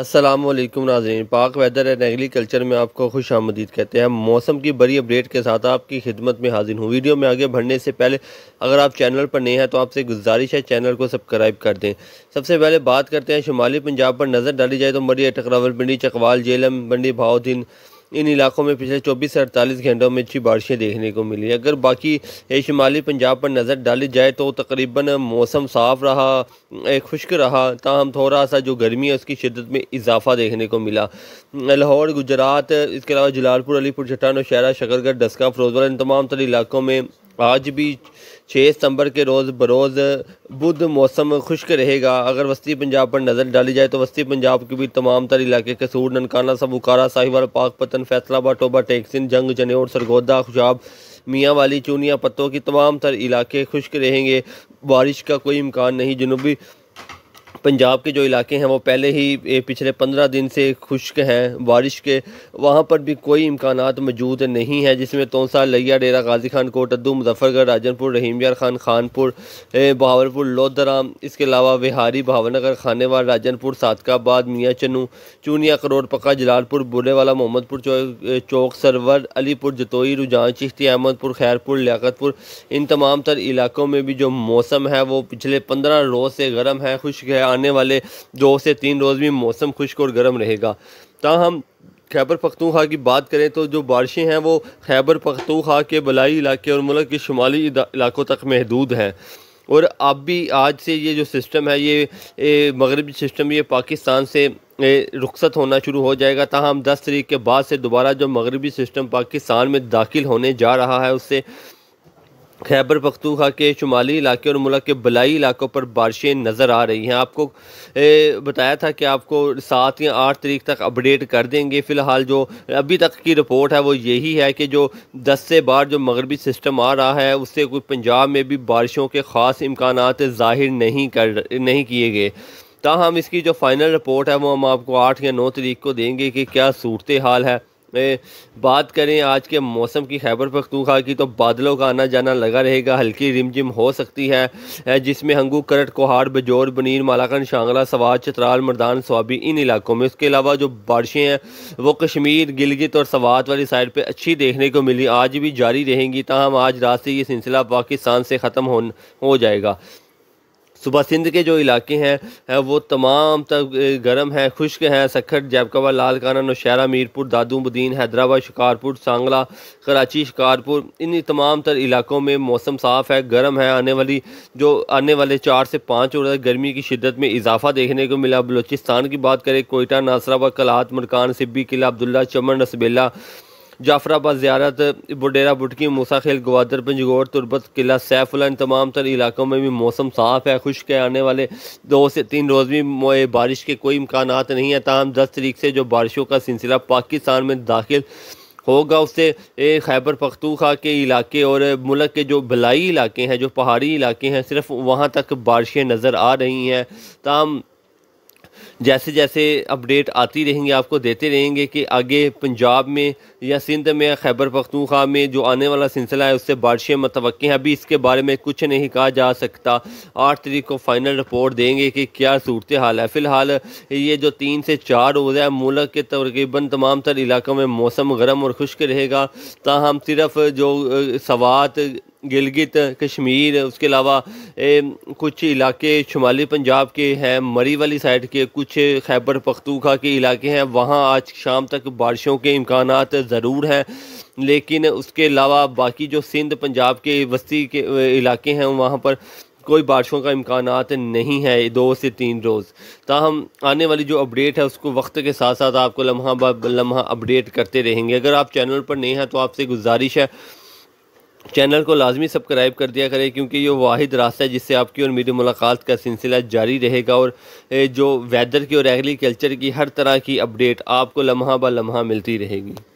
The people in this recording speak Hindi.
असलम नाजरीन पाक वेदर एंड एग्रीकल्चर में आपको खुश आमदीद कहते हैं मौसम की बड़ी अपडेट के साथ आपकी खिदमत में हाजिर हूँ वीडियो में आगे बढ़ने से पहले अगर आप चैनल पर नए हैं तो आपसे गुजारिश है चैनल को सब्सक्राइब कर दें सबसे पहले बात करते हैं शुमाली पंजाब पर नज़र डाली जाए तो मरी टकरावल पिंडी चकवाल जेलम मंडी भाउद्दीन इन इलाकों में पिछले चौबीस से अड़तालीस घंटों में अच्छी बारिशें देखने को मिली अगर बाकी शुमाली पंजाब पर नज़र डाली जाए तो तकरीबन मौसम साफ रहा खुश्क रहा ताहम थोड़ा सा जो गर्मी है उसकी शिदत में इजाफा देखने को मिला लाहौर गुजरात इसके अलावा जलालपुर अलीपुर चट्टान और शहरा शकरगढ़ डस्का फिरोजवाला इन तमाम तर इलाकों में आज भी छः सितंबर के रोज़ बरोज़ बुध मौसम खुश्क रहेगा अगर वस्ती पंजाब पर नज़र डाली जाए तो वस्ती पंजाब के भी तमाम तर इलाके कसूर ननकाना सबुकारा साहिवाल पाक पतन फैसलाबाद टोबा टेक्सिन जंग जनेौर सरगोदा खुशाब मियाँ वाली चूनिया पत्तों की तमाम तर इलाके खुश्क रहेंगे बारिश का कोई इम्कान नहीं जनूबी पंजाब के जो इलाके हैं वो पहले ही पिछले पंद्रह दिन से खुश्क हैं बारिश के वहाँ पर भी कोई इम्कान मौजूद नहीं है जिसमें तोसा लिया डेरा गाजी खान कोट अद्दू मुजफ़रगढ़ राजनपुर रहीमयार खान खानपुर बहावरपुर लोधरा इसके अलावा बिहारी भावनगर खानेवाल राजनपुर सादकाबाद मियाँ चनू चूनिया करोड़ पक्का जलालपुर वाला मोहम्मदपुर चौक सरवर अलीपुर जतोई रुझान चिश्ती अहमदपुर खैरपुर लियाकतपुर इन तमाम तर इलाकों में भी जो मौसम है वो पिछले पंद्रह रोज़ से गर्म है खुश्क है आने वाले दो से तीन रोज़ भी मौसम खुश्क और गर्म रहेगा ताहम खैबर पखतूखा की बात करें तो जो बारिशें हैं वो खैबर पखतूखा के बलाई इलाके और मुल्क के शुमाली इलाकों तक महदूद हैं और अब भी आज से ये जो सिस्टम है ये मगरबी सिस्टम ये पाकिस्तान से रुखसत होना शुरू हो जाएगा ताहम दस तरीक के बाद से दोबारा जो मगरबी सिस्टम पाकिस्तान में दाखिल होने जा रहा है उससे खैबर पख्तूखा के शुमाली इलाके और मुल्क के बलाई इलाकों पर बारिशें नज़र आ रही हैं आपको ए, बताया था कि आपको सात या आठ तारीख तक अपडेट कर देंगे फ़िलहाल जो अभी तक की रिपोर्ट है वो यही है कि जो दस से बार जो मगरबी सिस्टम आ रहा है उससे कोई पंजाब में भी बारिशों के ख़ास इम्कान ज़ाहिर नहीं कर नहीं किए गए ताहम इसकी जो फ़ाइनल रिपोर्ट है वो हम आपको आठ या नौ तरीक को देंगे कि क्या सूरत हाल है बात करें आज के मौसम की खैबर पख्तूखा की तो बादलों का आना जाना लगा रहेगा हल्की रिमझिम हो सकती है जिसमें हंगू करट कोहाड़ बजोर बनीर मालाकन शांगला सवाद चतराल मर्दान स्वाबी इन इलाकों में उसके अलावा जो बारिशें हैं वो कश्मीर गिलगित और सवात वाली साइड पर अच्छी देखने को मिली आज भी जारी रहेंगी तहम आज रात से ये सिलसिला पाकिस्तान से ख़त्म हो, हो जाएगा सुबह सिंध के जो इलाके हैं वो तमाम तक गर्म हैं खुश्क हैं सखट जैबकवा लालकाना नौशहरा मीरपुर दादू बुद्दीन हैदराबाद शिकारपुर सांगला कराची शिकारपुर इन तमाम तर इलाकों में मौसम साफ़ है गर्म है आने वाली जो आने वाले चार से पाँच और गर्मी की शिदत में इजाफा देखने को मिला बलूचिस्तान की बात करें कोयटा नासराबाद कलात मरकान सिब्बी किला अब्दुल्ला चमन रसबेला जाफराबाद ज्यारत बुडेरा बुटकी खेल ग्वादर पंजगौर तुरबत किला सैफुल्ला इन तमाम तर इलाकों में भी मौसम साफ है खुश्क है आने वाले दो से तीन रोज़ भी बारिश के कोई इम्कान नहीं है तहम दस तरीक से जो बारिशों का सिलसिला पाकिस्तान में दाखिल होगा उससे खैबर पख्तूखा के इलाके और मुल्क के जो भलाई इलाके हैं जो पहाड़ी इलाके हैं सिर्फ वहाँ तक बारिशें नज़र आ रही हैं तमाम जैसे जैसे अपडेट आती रहेंगे आपको देते रहेंगे कि आगे पंजाब में या सिंध में खैबर पख्तूखा में जो आने वाला सिलसिला है उससे बारिशें मतव हैं अभी इसके बारे में कुछ नहीं कहा जा सकता आठ तरीक को फाइनल रिपोर्ट देंगे कि क्या सूरत हाल है फ़िलहाल ये जो तीन से चार रोज़ है मुल्क के तकरीबन तमाम तर इलाकों में मौसम गर्म और खुश्क रहेगा ताहम सिर्फ जो सवात गिलगित कश्मीर उसके अलावा कुछ इलाके शुमाली पंजाब के हैं मरी वाली साइड के कुछ खैबर पख्तूखा के इलाके हैं वहाँ आज शाम तक बारिशों के इम्कान ज़रूर हैं लेकिन उसके अलावा बाकी जो सिंध पंजाब के वस्ती के इलाके हैं वहाँ पर कोई बारिशों का इम्कान नहीं है दो से तीन रोज़ ताहम आने वाली जो अपडेट है उसको वक्त के साथ साथ आपको लम्हा लम्हा अपडेट करते रहेंगे अगर आप चैनल पर नहीं हैं तो आपसे गुजारिश है चैनल को लाजमी सब्सक्राइब कर दिया करें क्योंकि ये वाद रास्ता है जिससे आपकी और मेरी मुलाकात का सिलसिला जारी रहेगा और जो वेदर की और एग्रीकल्चर की हर तरह की अपडेट आपको लम्हा ब लम्हा मिलती रहेगी